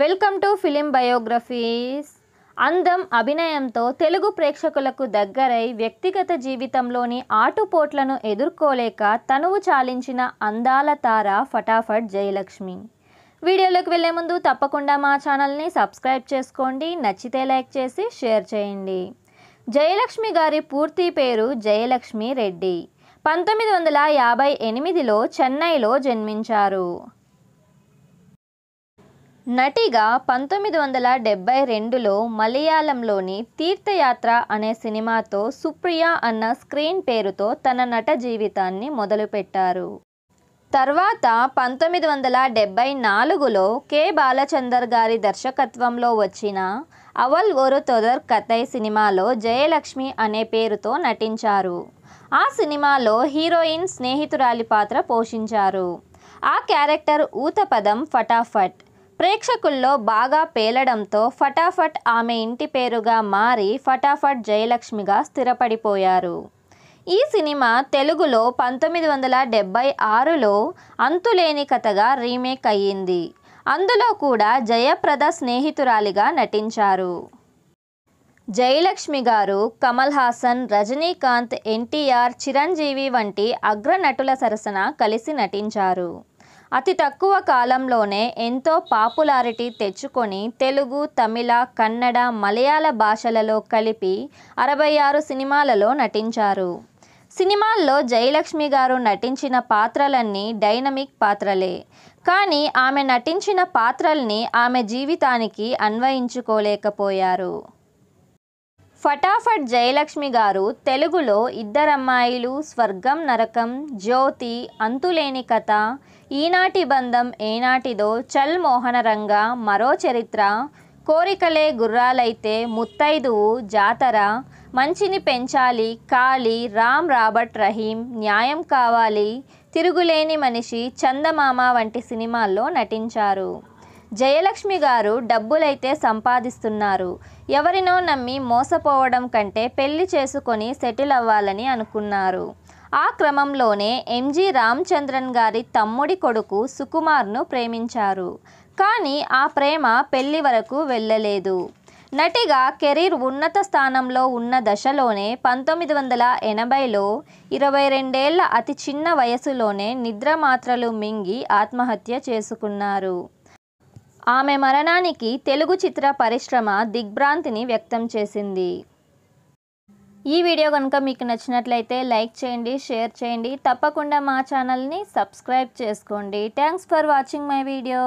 welcome to film biographies అందం అభినయంతో తెలుగు ప్రేక్షకులకు దగ్గరై వ్యక్తిగత జీవితంలోని ఆటుపోట్లను ఎదుర్కోలేక తనువు చాలించిన అందాల తార ఫటాఫట్ జయలక్ష్మి వీడియోలోకి వెళ్లే ముందు తప్పకుండా మా ఛానల్ని సబ్స్క్రైబ్ చేసుకోండి నచ్చితే లైక్ చేసి షేర్ చేయండి జయలక్ష్మి గారి పూర్తి పేరు జయలక్ష్మి రెడ్డి పంతొమ్మిది వందల యాభై ఎనిమిదిలో చెన్నైలో జన్మించారు నటిగా పంతొమ్మిది వందల డెబ్బై రెండులో మలయాళంలోని తీర్థయాత్ర అనే సినిమాతో సుప్రియ అన్న స్క్రీన్ పేరుతో తన నట జీవితాన్ని మొదలుపెట్టారు తర్వాత పంతొమ్మిది వందల డెబ్బై నాలుగులో కె బాలచందర్ గారి దర్శకత్వంలో వచ్చిన అవల్ ఒరు తొదర్ కథై సినిమాలో జయలక్ష్మి అనే పేరుతో నటించారు ఆ సినిమాలో హీరోయిన్ స్నేహితురాలి పాత్ర పోషించారు ఆ క్యారెక్టర్ ఊతపదం ఫటాఫట్ ప్రేక్షకుల్లో బాగా పేలడంతో ఫటాఫట్ ఆమె ఇంటి పేరుగా మారి ఫటాఫట్ జయలక్ష్మిగా స్థిరపడిపోయారు ఈ సినిమా తెలుగులో పంతొమ్మిది వందల డెబ్భై ఆరులో అంతులేని కథగా రీమేక్ అయ్యింది అందులో కూడా జయప్రద స్నేహితురాలిగా నటించారు జయలక్ష్మి గారు కమల్ హాసన్ రజనీకాంత్ ఎన్టీఆర్ చిరంజీవి వంటి అగ్రనటుల సరసన కలిసి నటించారు అతి తక్కువ కాలంలోనే ఎంతో పాపులారిటీ తెచ్చుకొని తెలుగు తమిళ కన్నడ మలయాళ భాషలలో కలిపి అరవై ఆరు సినిమాలలో నటించారు సినిమాల్లో జయలక్ష్మి గారు నటించిన పాత్రలన్నీ డైనమిక్ పాత్రలే కానీ ఆమె నటించిన పాత్రల్ని ఆమె జీవితానికి అన్వయించుకోలేకపోయారు ఫటాఫట్ జయలక్ష్మి గారు తెలుగులో ఇద్దరమ్మాయిలు స్వర్గం నరకం జ్యోతి అంతులేని కథ ఈనాటి బంధం ఏనాటిదో చల్ మోహనరంగ మరో చరిత్ర కోరికలే గుర్రాలైతే ముత్తైదువు జాతర మంచిని పెంచాలి కాలి రామ్ రాబర్ట్ రహీం న్యాయం కావాలి తిరుగులేని మనిషి చందమామ వంటి సినిమాల్లో నటించారు జయలక్ష్మి గారు డబ్బులైతే సంపాదిస్తున్నారు ఎవరినో నమ్మి మోసపోవడం కంటే పెళ్లి చేసుకొని సెటిల్ అవ్వాలని అనుకున్నారు ఆ క్రమంలోనే ఎంజి రామచంద్రన్ గారి తమ్ముడి కొడుకు సుకుమార్ను ప్రేమించారు కానీ ఆ ప్రేమ పెళ్లి వరకు వెళ్ళలేదు నటిగా కెరీర్ ఉన్నత స్థానంలో ఉన్న దశలోనే పంతొమ్మిది వందల ఎనభైలో ఇరవై రెండేళ్ల అతి చిన్న వయసులోనే నిద్ర మాత్రలు మింగి ఆత్మహత్య చేసుకున్నారు ఆమె మరణానికి తెలుగు చిత్ర పరిశ్రమ దిగ్భ్రాంతిని వ్యక్తం చేసింది ఈ వీడియో కనుక మీకు నచ్చినట్లయితే లైక్ చేయండి షేర్ చేయండి తప్పకుండా మా ఛానల్ని సబ్స్క్రైబ్ చేసుకోండి thanks for watching my video